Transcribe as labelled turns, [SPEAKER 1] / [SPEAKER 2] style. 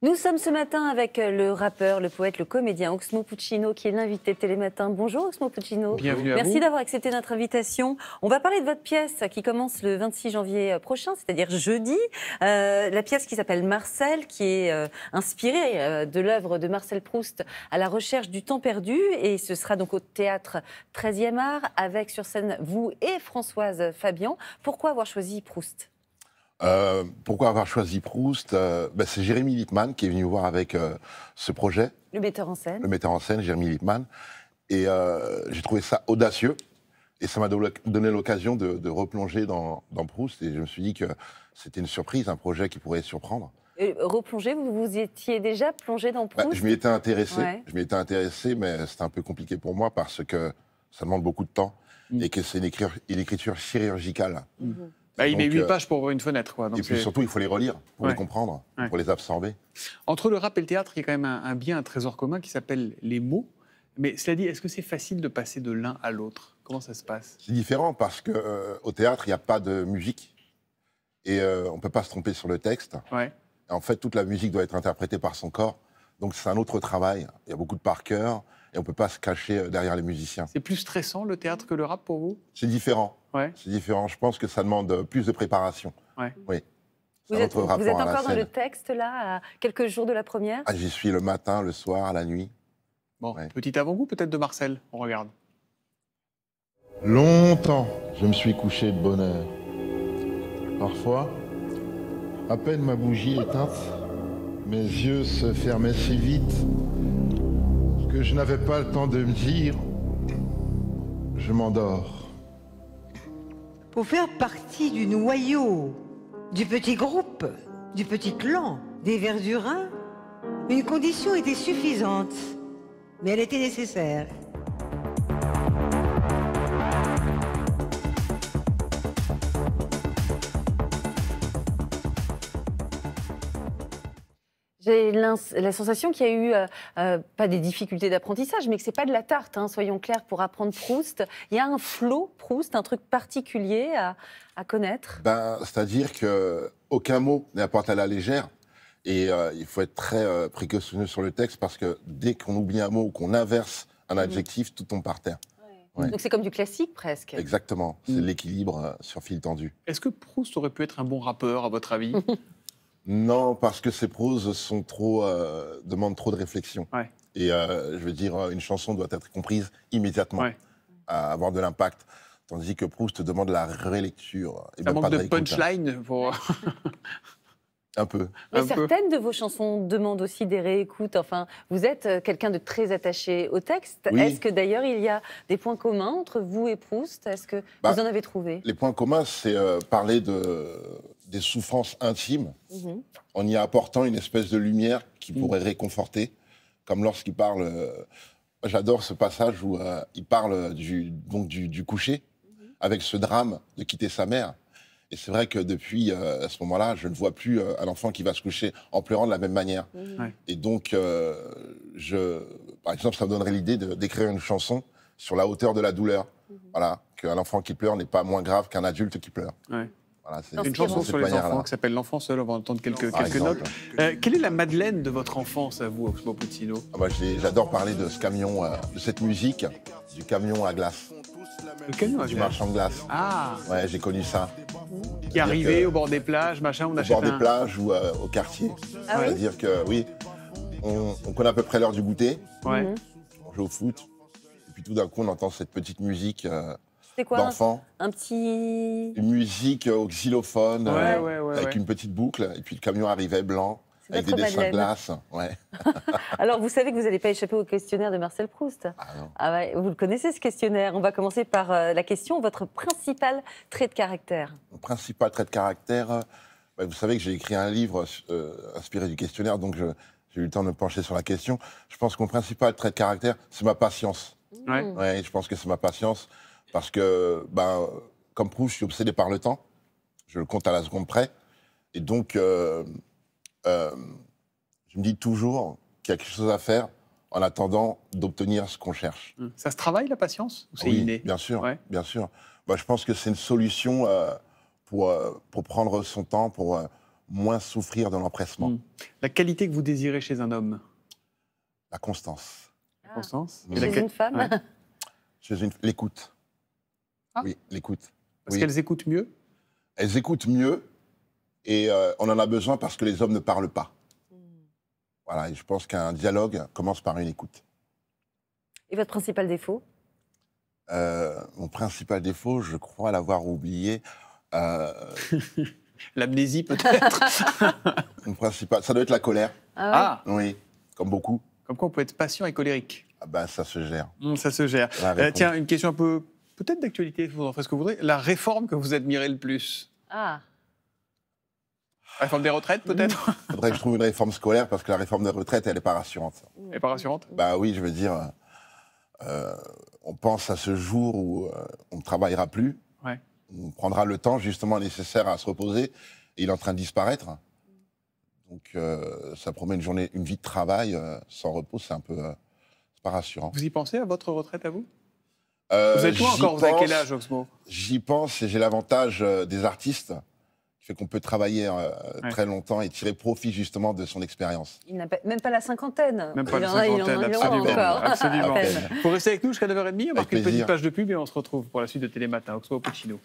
[SPEAKER 1] Nous sommes ce matin avec euh, le rappeur, le poète, le comédien Oxmo Puccino, qui est l'invité de Télématin. Bonjour Oxmo Puccino. Bienvenue Merci d'avoir accepté notre invitation. On va parler de votre pièce qui commence le 26 janvier euh, prochain, c'est-à-dire jeudi. Euh, la pièce qui s'appelle Marcel, qui est inspirée de l'œuvre de Marcel Proust à la recherche du temps perdu. Et ce sera donc au théâtre 13e art, avec sur scène vous et Françoise Fabian. Pourquoi avoir choisi Proust
[SPEAKER 2] euh, pourquoi avoir choisi Proust euh, ben, C'est Jérémy Lippmann qui est venu voir avec euh, ce projet.
[SPEAKER 1] Le metteur en scène. Le
[SPEAKER 2] metteur en scène, Jérémy Lippmann. Et j'ai trouvé ça audacieux. Et ça m'a donné l'occasion de, replonger dans, Proust. Et je me suis dit que c'était une surprise, un projet qui pourrait surprendre.
[SPEAKER 1] replonger, vous vous étiez déjà plongé dans bah, Proust Je m'y étais intéressé.
[SPEAKER 2] Je m'y étais intéressé, mais c'était un peu compliqué pour moi parce que ça demande beaucoup de temps mm. et que c'est une, écriture chirurgicale.
[SPEAKER 3] Mm. Bah, il met 8 euh, pages pour une fenêtre. Quoi. et puis surtout, il faut les relire pour les
[SPEAKER 2] comprendre, pour les absorber.
[SPEAKER 3] Entre le rap et le théâtre, il y a quand même un, bien, un trésor commun qui s'appelle les mots. Mais cela dit, est-ce que c'est facile de passer de l'un à l'autre Comment ça se passe
[SPEAKER 2] C'est différent parce qu'au euh, au théâtre, il n'y a pas de musique. Et euh, on ne peut pas se tromper sur le texte. Ouais. En fait, toute la musique doit être interprétée par son corps. Donc c'est un autre travail. Il y a beaucoup de par cœur et on ne peut pas se cacher euh, derrière les musiciens. C'est plus stressant le théâtre que le rap pour vous C'est différent. C'est différent. Je pense que ça demande euh, plus de préparation. Oui. Vous êtes, encore dans le
[SPEAKER 1] texte, là, à quelques jours de la première
[SPEAKER 3] ah,
[SPEAKER 2] J'y suis le matin, le soir, la nuit.
[SPEAKER 3] Bon, petit avant-goût peut-être de Marcel, on regarde. Longtemps, je me suis couché de bonheur.
[SPEAKER 2] Parfois, à peine ma bougie éteinte, mes yeux se fermaient si vite je n'avais pas le temps de me dire, je m'endors.
[SPEAKER 1] Pour faire partie du noyau, du petit groupe, du petit clan des Verdurins, une condition était suffisante, mais elle était nécessaire. J'ai la sensation qu'il y a eu, euh, euh, pas des difficultés d'apprentissage, mais que ce n'est pas de la tarte, hein, soyons clairs, pour apprendre Proust. Il y a un flot Proust, un truc particulier à, connaître
[SPEAKER 2] ben, C'est-à-dire qu'aucun mot n'est apporté à la légère. Et euh, il faut être très précautionneux sur le texte parce que dès qu'on oublie un mot ou qu'on inverse un mm-hmm. adjectif, tout tombe par terre. Donc
[SPEAKER 1] c'est comme du classique presque.
[SPEAKER 2] Exactement, c'est mm. l'équilibre sur fil tendu.
[SPEAKER 3] Est-ce que Proust aurait pu être un bon rappeur à votre avis
[SPEAKER 2] Non, parce que ces proses euh, demandent trop de réflexion. Et euh, je veux dire, une chanson doit être comprise immédiatement, avoir de l'impact. Tandis que Proust demande la rélecture.
[SPEAKER 3] Et eh manque de, punchline pour... Un peu. Mais certaines
[SPEAKER 1] de vos chansons demandent aussi des réécoutes. Enfin, vous êtes euh, quelqu'un de très attaché au texte. Est-ce que d'ailleurs il y a des points communs entre vous et Proust Est-ce que bah, vous en avez trouvé
[SPEAKER 2] Les points communs, c'est parler de des souffrances intimes mhm. en y apportant une espèce de lumière qui mhm. pourrait réconforter, comme lorsqu'il parle. Euh, j'adore ce passage où euh, il parle du, donc du, coucher, mhm. avec ce drame de quitter sa mère. Et c'est vrai que depuis euh, à ce moment-là, je ne vois plus un enfant qui va se coucher en pleurant de la même manière. Et donc, par exemple, ça me donnerait l'idée d'écrire une chanson sur la hauteur de la douleur. Voilà, qu'un enfant qui pleure n'est pas moins grave qu'un adulte qui pleure une chanson sur les enfants qui
[SPEAKER 3] s'appelle L'enfant seul. On va entendre quelques, notes.
[SPEAKER 2] Euh, quelle est la madeleine de votre enfance à vous, Oxmo Puccino ah bah, J'adore parler de ce camion, euh, de cette musique, du camion à glace.
[SPEAKER 3] Le camion à glace Du marchand de glace. Ah
[SPEAKER 2] Ouais, j'ai connu ça.
[SPEAKER 3] Qui arrivait au bord des plages, machin, on achète Au bord des plages
[SPEAKER 2] ou euh, au quartier. Ah cest dire que, oui, on, connaît à peu près l'heure du goûter. Ouais. Mhm. On joue au foot. Et puis tout d'un coup, on entend cette petite musique
[SPEAKER 1] quoi D'enfant. Un petit.
[SPEAKER 2] Une musique euh, aux xylophone, euh, avec une petite boucle, et puis le camion arrivait blanc. Avec des dessins de glace,
[SPEAKER 1] Alors, vous savez que vous n'allez pas échapper au questionnaire de Marcel Proust. Ah, ah vous le connaissez, ce questionnaire. On va commencer par euh, la question, votre principal trait de caractère.
[SPEAKER 2] Mon principal trait de caractère, bah, vous savez que j'ai écrit un livre inspiré du questionnaire, donc j'ai eu le temps de me pencher sur la question. Je pense que mon principal trait de caractère, c'est ma patience. Oui. je pense que c'est ma patience. Parce que, ben, comme Proust, je suis obsédé par le temps. Je le compte à la seconde près. Et donc, euh, euh, je me dis toujours qu'il y a quelque chose à faire en attendant d'obtenir ce qu'on cherche.
[SPEAKER 3] Mmh. Ça se travaille, la patience oui,
[SPEAKER 2] bien sûr, bien sûr. Bah, je pense que c'est une solution euh, pour, pour prendre son temps, pour moins souffrir de l'empressement. Mmh.
[SPEAKER 3] La qualité que vous désirez chez un homme La constance. La constance ah. Chez une femme L'écoute. Hein oui, l'écoute. Parce qu'elles écoutent mieux
[SPEAKER 2] Elles écoutent mieux et euh, on en a besoin parce que les hommes ne parlent pas. Hmm. Voilà, et je pense qu'un dialogue commence par une écoute.
[SPEAKER 1] Et votre principal défaut
[SPEAKER 2] euh, Mon principal défaut, je crois l'avoir oublié. Euh, L'amnésie
[SPEAKER 1] peut-être
[SPEAKER 2] Mon principal, ça doit être la colère.
[SPEAKER 1] Ah,
[SPEAKER 3] ah, oui, comme beaucoup. Comme quoi on peut être patient et colérique. Ah ben ça se gère. Hmm, ça se gère. tiens, une question un peu peut-être d'actualité, vous en ferez ce que vous voudrez, la réforme que vous admirez le plus Ah la Réforme des retraites, peut-être
[SPEAKER 2] Il faudrait que je trouve une réforme scolaire parce que la réforme des retraites, elle n'est pas rassurante.
[SPEAKER 3] Elle n'est pas rassurante Bah
[SPEAKER 2] oui, je veux dire, euh, on pense à ce jour où euh, on ne travaillera plus, ouais. on prendra le temps justement nécessaire à se reposer, il est en train de disparaître. Donc euh, ça promet une journée, une vie de travail sans repos, c'est un peu c'est pas rassurant.
[SPEAKER 3] Vous y pensez à votre retraite à vous euh, vous êtes encore Vous avez quel âge, Oxmo
[SPEAKER 2] J'y pense et j'ai l'avantage euh, des artistes qui fait qu'on peut travailler euh, très longtemps et tirer profit justement de son expérience.
[SPEAKER 1] Il n'a même pas la cinquantaine. Même pas il la cinquantaine, en a, il en a absolument. absolument.
[SPEAKER 3] Pour rester avec nous jusqu'à 9h30, on marque une petite page de pub et on se retrouve pour la suite de Télématin. Oxmo Puccino.